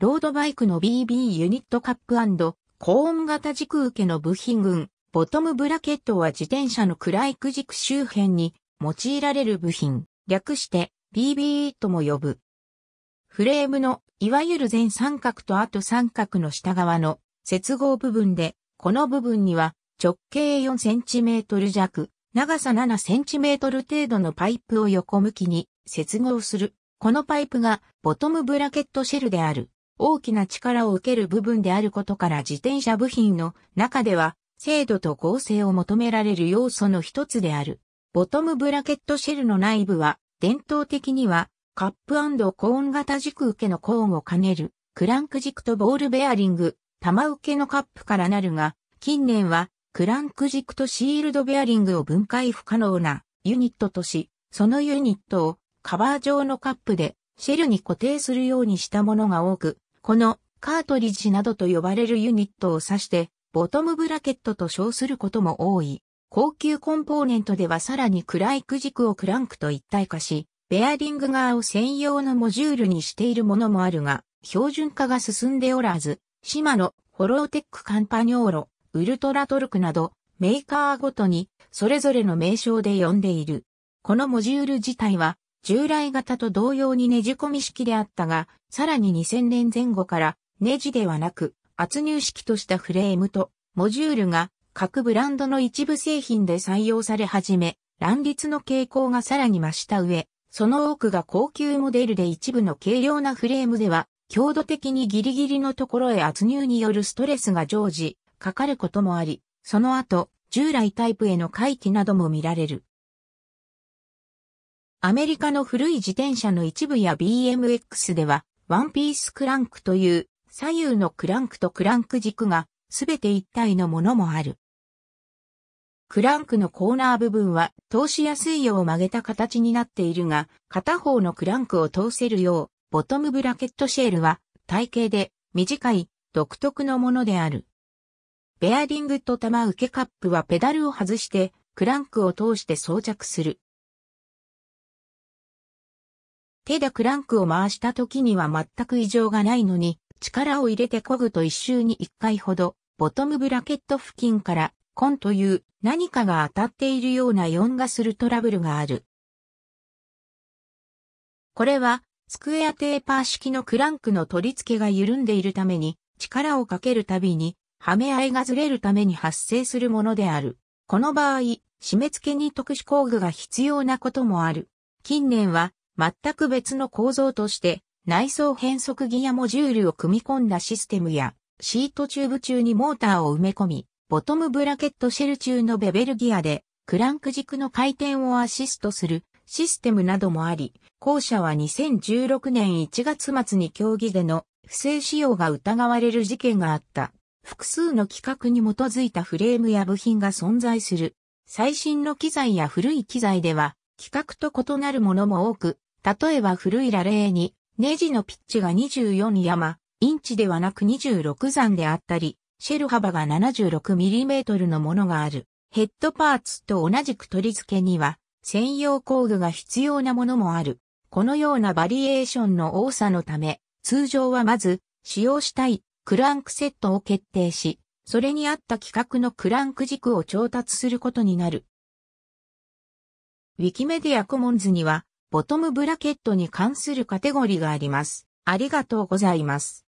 ロードバイクの BB ユニットカップ高音型軸受けの部品群、ボトムブラケットは自転車の暗い区軸周辺に用いられる部品、略して BB とも呼ぶ。フレームの、いわゆる前三角と後三角の下側の接合部分で、この部分には直径 4cm 弱、長さ 7cm 程度のパイプを横向きに接合する。このパイプがボトムブラケットシェルである。大きな力を受ける部分であることから自転車部品の中では精度と合成を求められる要素の一つである。ボトムブラケットシェルの内部は伝統的にはカップコーン型軸受けのコーンを兼ねるクランク軸とボールベアリング、玉受けのカップからなるが、近年はクランク軸とシールドベアリングを分解不可能なユニットとし、そのユニットをカバー状のカップでシェルに固定するようにしたものが多く、このカートリッジなどと呼ばれるユニットを指して、ボトムブラケットと称することも多い。高級コンポーネントではさらにクライク軸をクランクと一体化し、ベアリング側を専用のモジュールにしているものもあるが、標準化が進んでおらず、シマノ、ホローテックカンパニョーロ、ウルトラトルクなど、メーカーごとに、それぞれの名称で呼んでいる。このモジュール自体は、従来型と同様にねじ込み式であったが、さらに2000年前後からネジではなく圧入式としたフレームとモジュールが各ブランドの一部製品で採用され始め、乱立の傾向がさらに増した上、その多くが高級モデルで一部の軽量なフレームでは、強度的にギリギリのところへ圧入によるストレスが常時かかることもあり、その後、従来タイプへの回帰なども見られる。アメリカの古い自転車の一部や BMX では、ワンピースクランクという左右のクランクとクランク軸がすべて一体のものもある。クランクのコーナー部分は通しやすいよう曲げた形になっているが、片方のクランクを通せるよう、ボトムブラケットシェールは体型で短い独特のものである。ベアリングと玉受けカップはペダルを外してクランクを通して装着する。手でクランクを回した時には全く異常がないのに、力を入れて漕ぐと一周に一回ほど、ボトムブラケット付近から、コンという何かが当たっているような音がするトラブルがある。これは、スクエアテーパー式のクランクの取り付けが緩んでいるために、力をかけるたびに、はめ合いがずれるために発生するものである。この場合、締め付けに特殊工具が必要なこともある。近年は、全く別の構造として、内装変速ギアモジュールを組み込んだシステムや、シートチューブ中にモーターを埋め込み、ボトムブラケットシェル中のベベルギアで、クランク軸の回転をアシストするシステムなどもあり、後者は2016年1月末に競技での不正使用が疑われる事件があった。複数の規格に基づいたフレームや部品が存在する。最新の機材や古い機材では、規格と異なるものも多く、例えば古いラレーに、ネジのピッチが24山、インチではなく26山であったり、シェル幅が 76mm のものがある。ヘッドパーツと同じく取り付けには、専用工具が必要なものもある。このようなバリエーションの多さのため、通常はまず、使用したいクランクセットを決定し、それに合った規格のクランク軸を調達することになる。ウィキメディアコモンズには、ボトムブラケットに関するカテゴリがあります。ありがとうございます。